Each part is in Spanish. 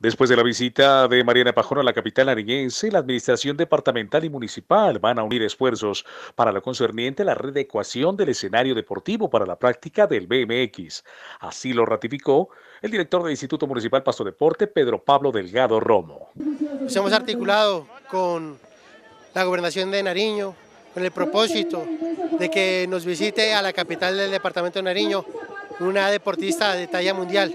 Después de la visita de Mariana Pajón a la capital nariñense, la Administración Departamental y Municipal van a unir esfuerzos para lo concerniente a la redecuación del escenario deportivo para la práctica del BMX. Así lo ratificó el director del Instituto Municipal Pasto Deporte, Pedro Pablo Delgado Romo. Nos hemos articulado con la Gobernación de Nariño con el propósito de que nos visite a la capital del departamento de Nariño una deportista de talla mundial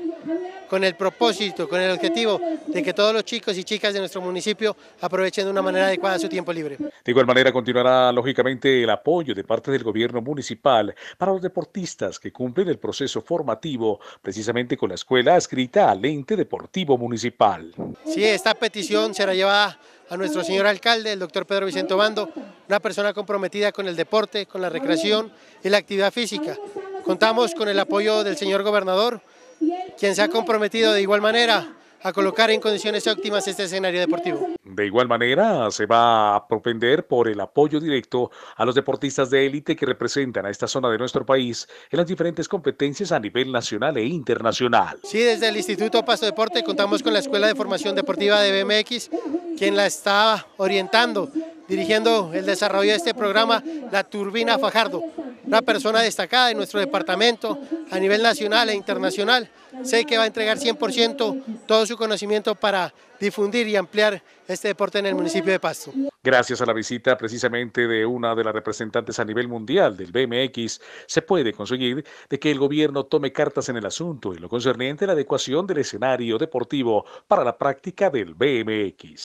con el propósito, con el objetivo de que todos los chicos y chicas de nuestro municipio aprovechen de una manera adecuada su tiempo libre. De igual manera continuará lógicamente el apoyo de parte del gobierno municipal para los deportistas que cumplen el proceso formativo precisamente con la escuela escrita al ente deportivo municipal. Sí, esta petición será llevada a nuestro señor alcalde, el doctor Pedro Vicente Bando, una persona comprometida con el deporte, con la recreación y la actividad física. Contamos con el apoyo del señor gobernador, quien se ha comprometido de igual manera a colocar en condiciones óptimas este escenario deportivo. De igual manera, se va a propender por el apoyo directo a los deportistas de élite que representan a esta zona de nuestro país en las diferentes competencias a nivel nacional e internacional. Sí, desde el Instituto Paso Deporte contamos con la Escuela de Formación Deportiva de BMX, quien la está orientando, dirigiendo el desarrollo de este programa, la Turbina Fajardo una persona destacada en nuestro departamento a nivel nacional e internacional. Sé que va a entregar 100% todo su conocimiento para difundir y ampliar este deporte en el municipio de Pasto. Gracias a la visita precisamente de una de las representantes a nivel mundial del BMX, se puede conseguir de que el gobierno tome cartas en el asunto y lo concerniente a la adecuación del escenario deportivo para la práctica del BMX.